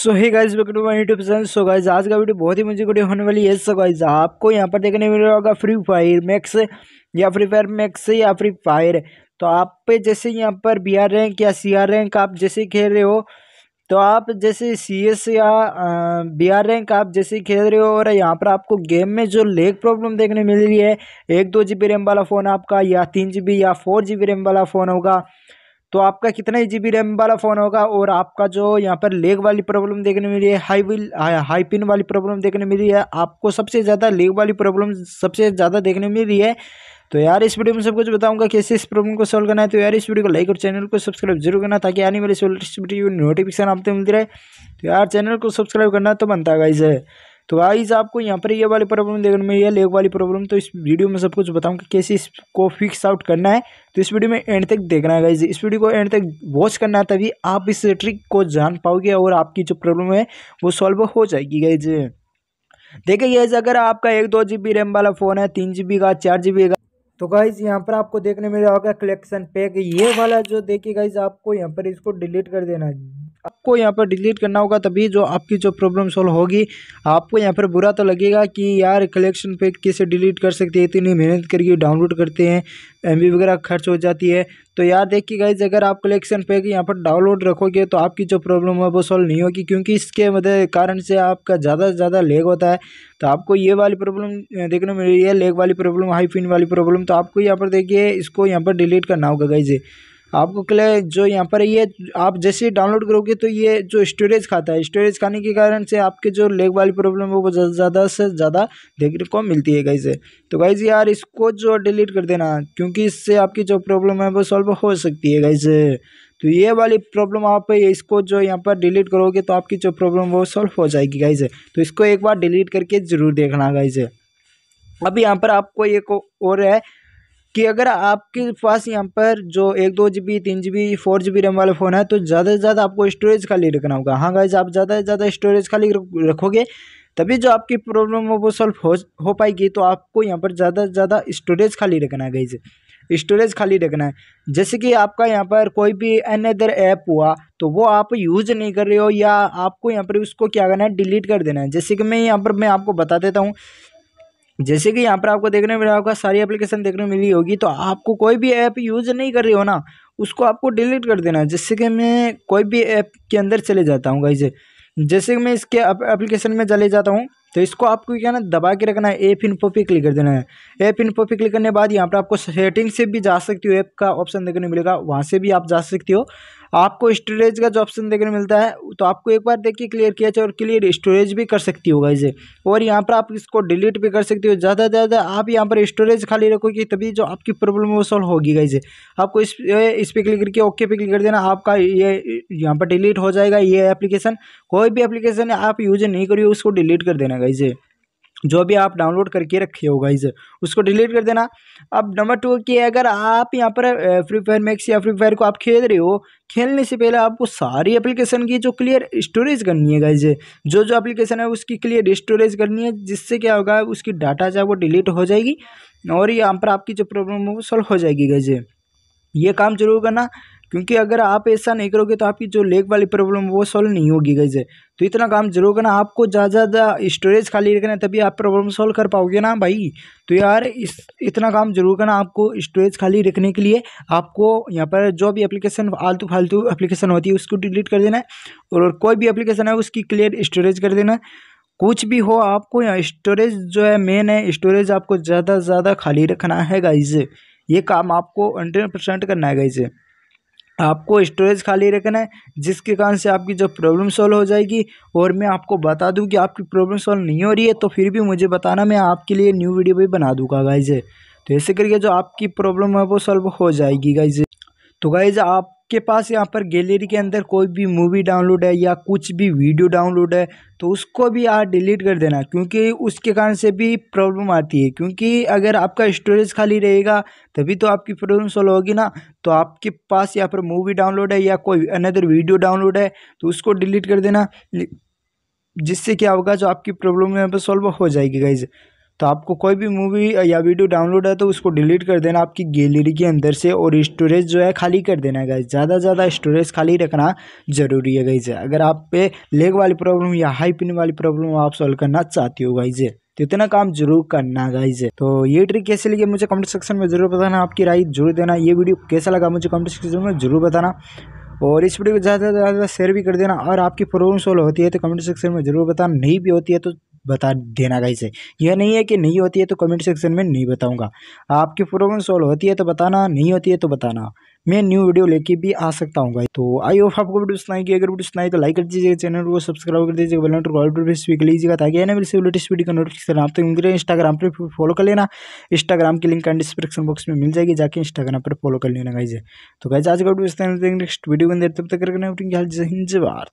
so hi guys welcome to YouTube channel so guys आज का video बहुत ही मुझे वीडियो होने वाली है सो गाइज आपको यहाँ पर देखने मिल रहा होगा फ्री फायर मैक्स या फ्री फायर मैक्स या फ्री फायर तो आप पे जैसे यहाँ पर बी आर रैंक या सी आर रैंक आप जैसे खेल रहे हो तो आप जैसे सी एस या बी आर रैंक आप जैसे खेल रहे हो और यहाँ पर आपको गेम में जो लेग प्रॉब्लम देखने मिल रही है एक दो जी बी रैम वाला फ़ोन आपका या तीन जी बी या फोर जी बी रैम वाला फ़ोन होगा तो आपका कितना ही जी रैम वाला फ़ोन होगा और आपका जो यहाँ पर लेग वाली प्रॉब्लम देखने मिली है हाई विल हाई पिन वाली प्रॉब्लम देखने मिली है आपको सबसे ज़्यादा लेग वाली प्रॉब्लम सबसे ज़्यादा देखने मिली है तो यार इस वीडियो में सब कुछ बताऊंगा कैसे इस प्रॉब्लम को सॉल्व करना है तो यार इस वीडियो को लाइक और चैनल को सब्सक्राइब जरूर करना ताकि आने वाली लेटेस्ट वीडियो नोटिफिकेशन आपको मिलती रहे तो यार चैनल को सब्सक्राइब करना तो बनता है गाइज है तो गाइस आपको यहाँ पर ये वाली प्रॉब्लम देखने में या लेग वाली प्रॉब्लम तो इस वीडियो में सब कुछ बताऊँ कि कैसे इसको फिक्स आउट करना है तो इस वीडियो में एंड तक देखना है गाइज इस वीडियो को एंड तक वॉच करना है तभी आप इस ट्रिक को जान पाओगे और आपकी जो प्रॉब्लम है वो सॉल्व हो जाएगी गाइज देखिए गाइज अगर आपका एक दो जी रैम वाला फ़ोन है तीन जी का चार जी का तो गाइज यहाँ पर आपको देखने मिल रहा होगा कलेक्शन पैक ये वाला जो देखिए गाइज आपको यहाँ पर इसको डिलीट कर देना आपको यहाँ पर डिलीट करना होगा तभी जो आपकी जो प्रॉब्लम सॉल्व होगी आपको यहाँ पर बुरा तो लगेगा कि यार कलेक्शन पे कैसे डिलीट कर सकते हैं इतनी मेहनत करके डाउनलोड करते हैं एम वगैरह खर्च हो जाती है तो यार देखिए गाइज अगर आप कलेक्शन पैक यहाँ पर डाउनलोड रखोगे तो आपकी जो प्रॉब्लम है वो सॉल्व नहीं होगी क्योंकि इसके मतलब कारण से आपका ज़्यादा से ज़्यादा लेग होता है तो आपको ये वाली प्रॉब्लम देखने मिल रही है लेग वाली प्रॉब्लम हाई फिन वाली प्रॉब्लम तो आपको यहाँ पर देखिए इसको यहाँ पर डिलीट करना होगा गाइजे आपको क्लियर जो यहाँ पर ये आप जैसे डाउनलोड करोगे तो ये जो स्टोरेज खाता है स्टोरेज खाने के कारण से आपके जो लेग वाली प्रॉब्लम है वो ज़्यादा से ज़्यादा देखने को मिलती है गाइज तो गाइज यार इसको जो डिलीट कर देना क्योंकि इससे आपकी जो प्रॉब्लम है वो सॉल्व हो सकती है गाइज तो ये वाली प्रॉब्लम आप इसको जो यहाँ पर डिलीट करोगे तो आपकी जो प्रॉब्लम वो सॉल्व हो जाएगी गाइज तो इसको एक बार डिलीट करके ज़रूर देखना गाइज अब यहाँ पर आपको एक और है कि अगर आपके पास यहाँ पर जो एक दो जी बी तीन G B four G B RAM वाला फ़ोन है तो ज़्यादा से ज़्यादा आपको स्टोरेज खाली रखना होगा हाँ गाइज आप ज़्यादा से ज़्यादा स्टोरेज खाली रखोगे तभी जो आपकी प्रॉब्लम है वो सॉल्व हो हो पाएगी तो आपको यहाँ पर ज़्यादा से ज़्यादा स्टोरेज खाली रखना है गाइज स्टोरेज खाली रखना है जैसे कि आपका यहाँ पर कोई भी एन अदर ऐप हुआ तो वो आप यूज़ नहीं कर रहे हो या आपको यहाँ पर उसको क्या करना है डिलीट कर देना है जैसे कि मैं यहाँ पर मैं आपको बता देता हूँ जैसे कि यहाँ पर आपको देखने मिला होगा सारी एप्लीकेशन देखने मिली होगी तो आपको कोई भी ऐप यूज़ नहीं कर रही हो ना उसको आपको डिलीट कर देना है जिससे कि मैं कोई भी ऐप के अंदर चले जाता हूँ गाइजे जैसे कि मैं इसके एप्लीकेशन में चले जाता हूँ तो इसको आपको क्या ना दबा के रखना है ऐप इन पे क्लिक कर देना है ऐप इन पे क्लिक करने के बाद यहाँ पर आपको सेटिंग से भी जा सकती हो ऐप का ऑप्शन देखने मिलेगा वहाँ से भी आप जा सकती हो आपको स्टोरेज का जो ऑप्शन देखने को मिलता है तो आपको एक बार देखिए क्लियर किया जाए और क्लियर स्टोरेज भी कर सकती होगा इसे और यहाँ पर आप इसको डिलीट भी कर सकती हो ज़्यादा से ज़्यादा आप यहाँ पर स्टोरेज खाली रखोगे तभी जो आपकी प्रॉब्लम है वो सॉल्व होगी गाइजे आपको इस इस पर क्लिक करके ओके पे क्लिक कर देना आपका ये यहाँ पर डिलीट हो जाएगा ये एप्लीकेशन कोई भी एप्लीकेशन आप यूज नहीं करिए उसको डिलीट कर देना गाइजे जो भी आप डाउनलोड करके रखे हो गाइज उसको डिलीट कर देना अब नंबर टू कि अगर आप यहाँ पर फ्री फायर मैक्स या फ्री फायर को आप खेल रहे हो खेलने से पहले आपको सारी एप्लीकेशन की जो क्लियर स्टोरेज करनी है गाइज जो जो एप्लीकेशन है उसकी क्लियर स्टोरेज करनी है जिससे क्या होगा उसकी डाटा जो है वो डिलीट हो जाएगी और यहाँ पर आपकी जो प्रॉब्लम है वो सॉल्व हो जाएगी गाइज ये काम जरूर करना क्योंकि अगर आप ऐसा नहीं करोगे तो आपकी जो लेग वाली प्रॉब्लम वो सॉल्व नहीं होगी गई तो इतना काम जरूर करना आपको ज़्यादा ज़्यादा स्टोरेज खाली रखना है तभी आप प्रॉब्लम सॉल्व कर पाओगे ना भाई तो यार इस इतना काम जरूर करना आपको स्टोरेज खाली रखने के लिए आपको यहाँ पर जो भी एप्लीकेशन आलतू फालतू एप्लीकेशन होती है उसको डिलीट कर देना है और कोई भी एप्लीकेशन है उसकी क्लियर स्टोरेज कर देना है कुछ भी हो आपको यहाँ स्टोरेज जो है मेन है स्टोरेज आपको ज़्यादा से ज़्यादा खाली रखना है गाइज ये काम आपको हंड्रेड परसेंट करना है गाइज आपको स्टोरेज खाली रखना है जिसके कारण से आपकी जो प्रॉब्लम सॉल्व हो जाएगी और मैं आपको बता दूं कि आपकी प्रॉब्लम सॉल्व नहीं हो रही है तो फिर भी मुझे बताना मैं आपके लिए न्यू वीडियो भी बना दूंगा गाइज तो ऐसे करके जो आपकी प्रॉब्लम है वो सॉल्व हो जाएगी गाइज तो गाइज आप आपके पास यहाँ पर गैलरी के अंदर कोई भी मूवी डाउनलोड है या कुछ भी वीडियो डाउनलोड है तो उसको भी आप डिलीट कर देना क्योंकि उसके कारण से भी प्रॉब्लम आती है क्योंकि अगर आपका स्टोरेज खाली रहेगा तभी तो आपकी प्रॉब्लम सॉल्व होगी ना तो आपके पास यहाँ पर मूवी डाउनलोड है या कोई अनदर वीडियो डाउनलोड है तो उसको डिलीट कर देना जिससे क्या होगा जो आपकी प्रॉब्लम यहाँ पर सॉल्व हो जाएगी गाइज़ तो आपको कोई भी मूवी या वीडियो डाउनलोड है तो उसको डिलीट कर देना आपकी गैलरी के अंदर से और स्टोरेज जो है खाली कर देना गाइज ज़्यादा ज़्यादा स्टोरेज खाली रखना ज़रूरी है गई अगर आप पे लेग वाली प्रॉब्लम या हाई पिन वाली प्रॉब्लम आप सॉल्व करना चाहती हो गई तो इतना काम जरूर करना गाइज तो ये ट्रिक कैसे लगी मुझे कमेंट सेक्शन में जरूर बताना आपकी राय जरूर देना ये वीडियो कैसा लगा मुझे कमेंट सेक्शन में जरूर बताना और इस वीडियो को ज़्यादा से ज़्यादा शेयर भी कर देना और आपकी प्रॉब्लम सॉल्व होती है तो कमेंट सेक्शन में जरूर बताना नहीं भी होती है तो बता देना से यह नहीं है कि नहीं होती है तो कमेंट सेक्शन में नहीं बताऊंगा आपकी प्रॉब्लम सॉल्व होती है तो बताना नहीं होती है तो बताना मैं न्यू वीडियो लेके भी आ सकता हूँ तो आई होप आपको वीडियो सुनाई की अगर वीडियो सुनाई तो लाइक कर दीजिएगा चैनल को सब्सक्राइब कर दीजिएगा बेल नोटर ऑल पर भी लीजिएगा ताकि आने वाली लेटेस्ट वीडियो का नोटिफिकेशन आप तक मिले इंस्टाग्राम पर फॉलो कर लेना इंस्टाग्राम की लिंक डिस्क्रिप्शन बॉक्स में मिल जाएगी जाकर इंस्टाग्राम पर फॉलो कर लेना गाइजे तो गाइज आज का वीडियो नेक्स्ट वीडियो बन देर तब तक करके जय हिंद जय भारत